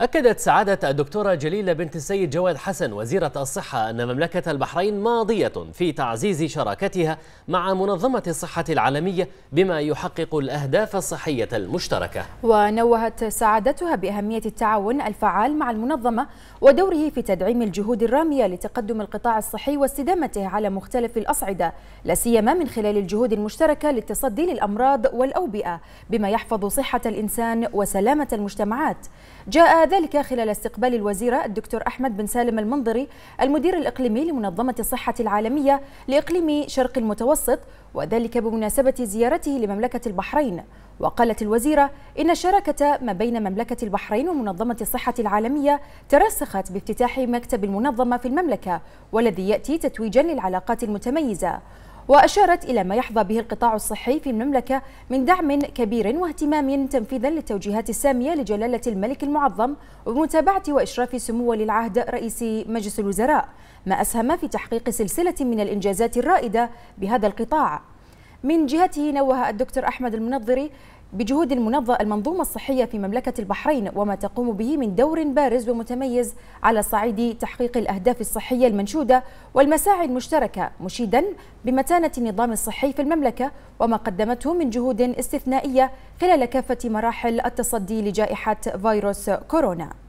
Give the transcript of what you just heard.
أكدت سعادة الدكتورة جليلة بنت السيد جواد حسن وزيرة الصحة أن مملكة البحرين ماضية في تعزيز شراكتها مع منظمة الصحة العالمية بما يحقق الأهداف الصحية المشتركة ونوهت سعادتها بأهمية التعاون الفعال مع المنظمة ودوره في تدعيم الجهود الرامية لتقدم القطاع الصحي واستدامته على مختلف الأصعدة لا سيما من خلال الجهود المشتركة للتصدي للأمراض والأوبئة بما يحفظ صحة الإنسان وسلامة المجتمعات جاء ذلك خلال استقبال الوزير الدكتور أحمد بن سالم المنظري المدير الإقليمي لمنظمة الصحة العالمية لإقليم شرق المتوسط وذلك بمناسبة زيارته لمملكة البحرين وقالت الوزيرة إن الشراكة ما بين مملكة البحرين ومنظمة الصحة العالمية ترسخت بافتتاح مكتب المنظمة في المملكة والذي يأتي تتويجا للعلاقات المتميزة وأشارت إلى ما يحظى به القطاع الصحي في المملكة من دعم كبير واهتمام تنفيذا للتوجيهات السامية لجلالة الملك المعظم ومتابعة وإشراف سمو ولي العهد رئيس مجلس الوزراء ما أسهم في تحقيق سلسلة من الإنجازات الرائدة بهذا القطاع من جهته نوه الدكتور أحمد المنظري بجهود المنظومة الصحية في مملكة البحرين وما تقوم به من دور بارز ومتميز على صعيد تحقيق الأهداف الصحية المنشودة والمساعي المشتركة مشيدا بمتانة النظام الصحي في المملكة وما قدمته من جهود استثنائية خلال كافة مراحل التصدي لجائحة فيروس كورونا